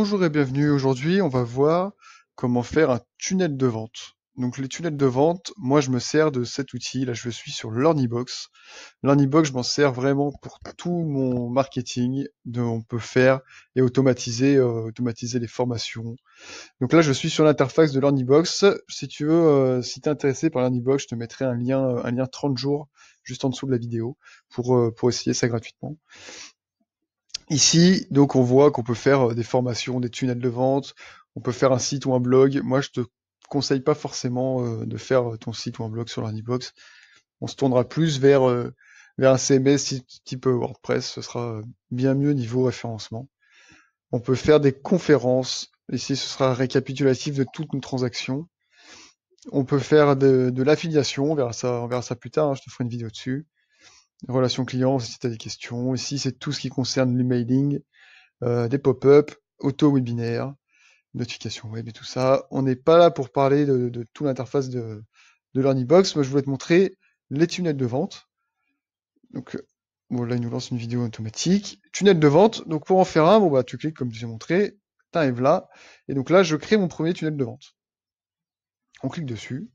Bonjour et bienvenue. Aujourd'hui, on va voir comment faire un tunnel de vente. Donc les tunnels de vente, moi je me sers de cet outil. Là, je suis sur l'ornybox l'ornybox je m'en sers vraiment pour tout mon marketing. dont on peut faire et automatiser, euh, automatiser les formations. Donc là, je suis sur l'interface de l'ornybox Si tu veux, euh, si tu es intéressé par l'ornybox je te mettrai un lien, euh, un lien 30 jours juste en dessous de la vidéo pour, pour essayer ça gratuitement. Ici, donc, on voit qu'on peut faire euh, des formations, des tunnels de vente, on peut faire un site ou un blog. Moi, je te conseille pas forcément euh, de faire euh, ton site ou un blog sur l'Arnibox. On se tournera plus vers, vers un CMS type WordPress. Ce sera bien mieux niveau référencement. On peut faire des conférences. Ici, ce sera récapitulatif de toutes nos transactions. On peut faire de, de l'affiliation. On verra ça, on ça plus tard. Hein. je te ferai une vidéo dessus relations clients si tu as des questions. Ici, c'est tout ce qui concerne l'emailing, euh, des pop-up, auto-webinaire, notifications web et tout ça. On n'est pas là pour parler de, de toute l'interface de, de Learning Box. Moi, je voulais te montrer les tunnels de vente. Donc, euh, bon, là, il nous lance une vidéo automatique. Tunnel de vente. Donc, pour en faire un, bon, bah, tu cliques comme je t'ai montré. T'arrives là. Et donc là, je crée mon premier tunnel de vente. On clique dessus.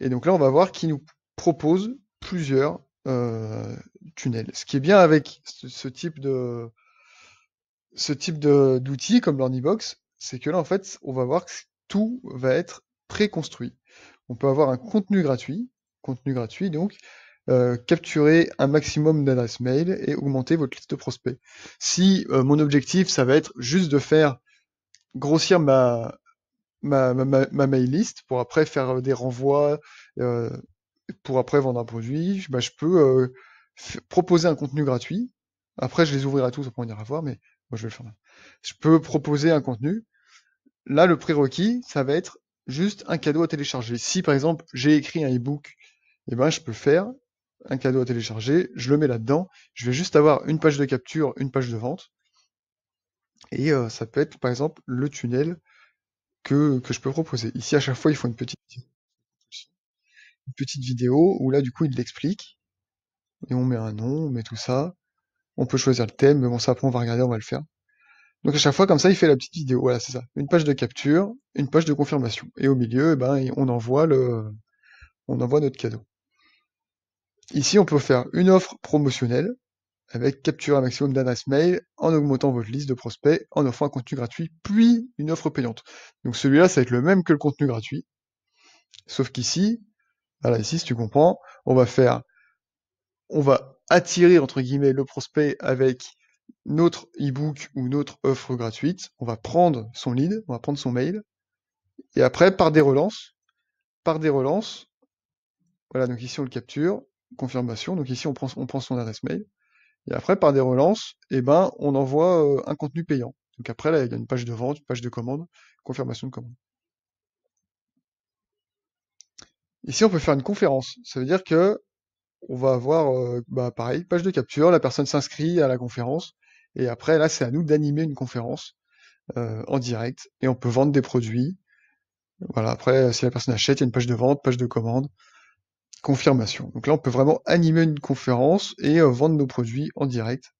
Et donc là, on va voir qu'il nous propose plusieurs euh, tunnel. Ce qui est bien avec ce, type de ce type d'outils comme l'Ornibox, c'est que là en fait on va voir que tout va être pré-construit. On peut avoir un contenu gratuit, contenu gratuit donc, euh, capturer un maximum d'adresses mail et augmenter votre liste de prospects. Si euh, mon objectif, ça va être juste de faire grossir ma, ma, ma, ma mail list pour après faire des renvois, euh, pour après vendre un produit, bah, je peux euh, proposer un contenu gratuit. Après, je les ouvrirai à tous, pour on ira voir, mais moi je vais le faire Je peux proposer un contenu. Là, le prérequis, ça va être juste un cadeau à télécharger. Si par exemple j'ai écrit un e-book, eh ben, je peux faire un cadeau à télécharger, je le mets là-dedans, je vais juste avoir une page de capture, une page de vente. Et euh, ça peut être par exemple le tunnel que je peux proposer. Ici, à chaque fois, il faut une petite une petite vidéo où là, du coup, il l'explique. Et on met un nom, on met tout ça. On peut choisir le thème, mais bon, ça après, on va regarder, on va le faire. Donc à chaque fois, comme ça, il fait la petite vidéo. Voilà, c'est ça. Une page de capture, une page de confirmation. Et au milieu, eh ben, on envoie le, on envoie notre cadeau. Ici, on peut faire une offre promotionnelle avec capture un maximum d'adresse mail en augmentant votre liste de prospects, en offrant un contenu gratuit, puis une offre payante. Donc celui-là, ça va être le même que le contenu gratuit. Sauf qu'ici, voilà, ici, si tu comprends, on va faire, on va attirer, entre guillemets, le prospect avec notre e-book ou notre offre gratuite. On va prendre son lead, on va prendre son mail. Et après, par des relances, par des relances, voilà, donc ici, on le capture, confirmation. Donc ici, on prend, on prend son adresse mail. Et après, par des relances, eh ben, on envoie euh, un contenu payant. Donc après, là, il y a une page de vente, une page de commande, confirmation de commande. Ici, on peut faire une conférence. Ça veut dire que on va avoir, euh, bah, pareil, page de capture, la personne s'inscrit à la conférence, et après, là, c'est à nous d'animer une conférence euh, en direct, et on peut vendre des produits. Voilà, après, euh, si la personne achète, il y a une page de vente, page de commande, confirmation. Donc là, on peut vraiment animer une conférence et vendre nos produits en direct.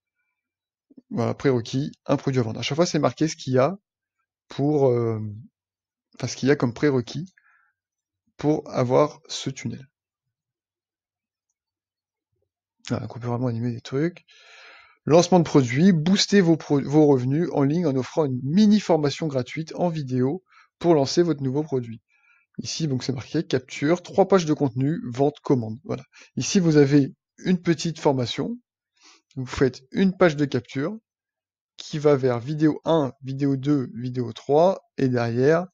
Voilà, prérequis, un produit à vendre. À chaque fois, c'est marqué ce qu'il y a pour, enfin, ce qu'il y a comme prérequis pour avoir ce tunnel. peut vraiment animer des trucs. Lancement de produits, booster vos, vos revenus en ligne en offrant une mini formation gratuite en vidéo pour lancer votre nouveau produit. Ici, donc c'est marqué capture, trois pages de contenu, vente, commande. Voilà. Ici, vous avez une petite formation. Vous faites une page de capture qui va vers vidéo 1, vidéo 2, vidéo 3 et derrière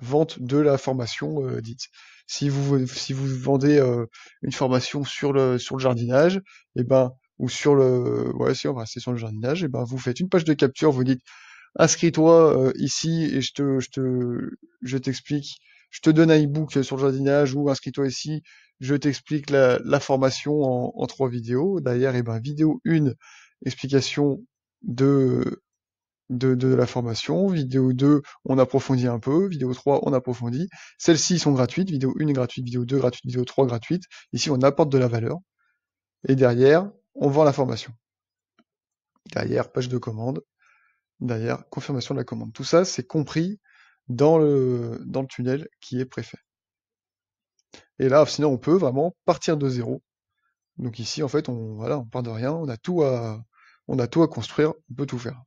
vente de la formation euh, dite. Si vous, si vous vendez euh, une formation sur le, sur le jardinage, et eh ben, ou sur le, ouais, si on va rester sur le jardinage, et eh ben, vous faites une page de capture, vous dites, inscris-toi euh, ici et je te, je te, je t'explique, je te donne un ebook sur le jardinage ou inscris-toi ici, je t'explique la, formation en, trois vidéos. D'ailleurs, et eh ben, vidéo 1, explication de de, la formation. Vidéo 2, on approfondit un peu. Vidéo 3, on approfondit. Celles-ci sont gratuites. Vidéo 1 est gratuite, vidéo 2 gratuite, vidéo 3 gratuite. Ici, on apporte de la valeur. Et derrière, on vend la formation. Derrière, page de commande. Derrière, confirmation de la commande. Tout ça, c'est compris dans le, dans le tunnel qui est préfet. Et là, sinon, on peut vraiment partir de zéro. Donc ici, en fait, on, voilà, on part de rien. On a tout à, on a tout à construire. On peut tout faire.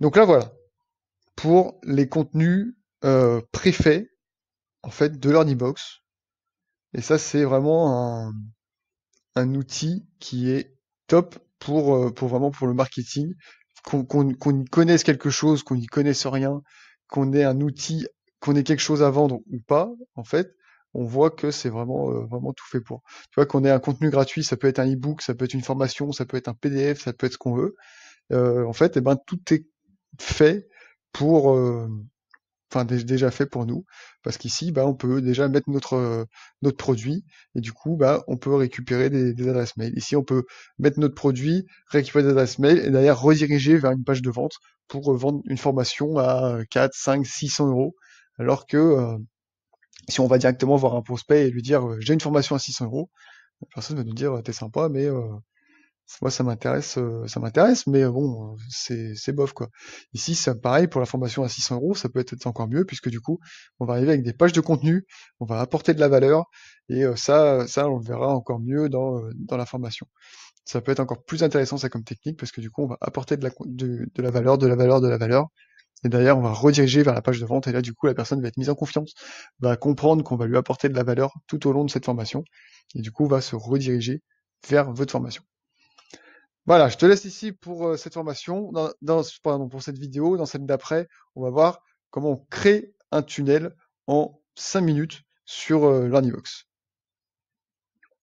Donc là, voilà. Pour les contenus euh, préfaits, en fait, de e-box Et ça, c'est vraiment un, un, outil qui est top pour, euh, pour vraiment pour le marketing. Qu'on y connaisse quelque chose, qu'on n'y connaisse rien, qu'on ait un outil, qu'on ait quelque chose à vendre ou pas, en fait, on voit que c'est vraiment euh, vraiment tout fait pour. Tu vois qu'on ait un contenu gratuit, ça peut être un e-book, ça peut être une formation, ça peut être un PDF, ça peut être ce qu'on veut. Euh, en fait, et eh ben tout est fait pour, euh, enfin déjà fait pour nous, parce qu'ici, bah, on peut déjà mettre notre euh, notre produit et du coup, bah, on peut récupérer des, adresses mail. Ici, on peut mettre notre produit, récupérer des adresses mail et d'ailleurs rediriger vers une page de vente pour euh, vendre une formation à 4, 5, 600 euros, alors que si on va directement voir un prospect et lui dire j'ai une formation à 600 euros, personne va nous dire t'es sympa mais moi ça m'intéresse, euh, ça m'intéresse, mais euh, bon, c'est, bof quoi. Ici, c'est pareil pour la formation à 600 euros, ça peut être encore mieux puisque du coup, on va arriver avec des pages de contenu, on va apporter de la valeur et euh, ça, ça on le verra encore mieux dans, dans la formation. Ça peut être encore plus intéressant ça comme technique parce que du coup, on va apporter de la, la valeur, de la valeur, de la valeur. Et d'ailleurs, on va rediriger vers la page de vente et là, du coup, la personne va être mise en confiance, va comprendre qu'on va lui apporter de la valeur tout au long de cette formation et du coup, va se rediriger vers votre formation. Voilà, je te laisse ici pour euh, cette formation, dans, pardon, pour cette vidéo, dans celle d'après, on va voir comment on crée un tunnel en 5 minutes sur euh,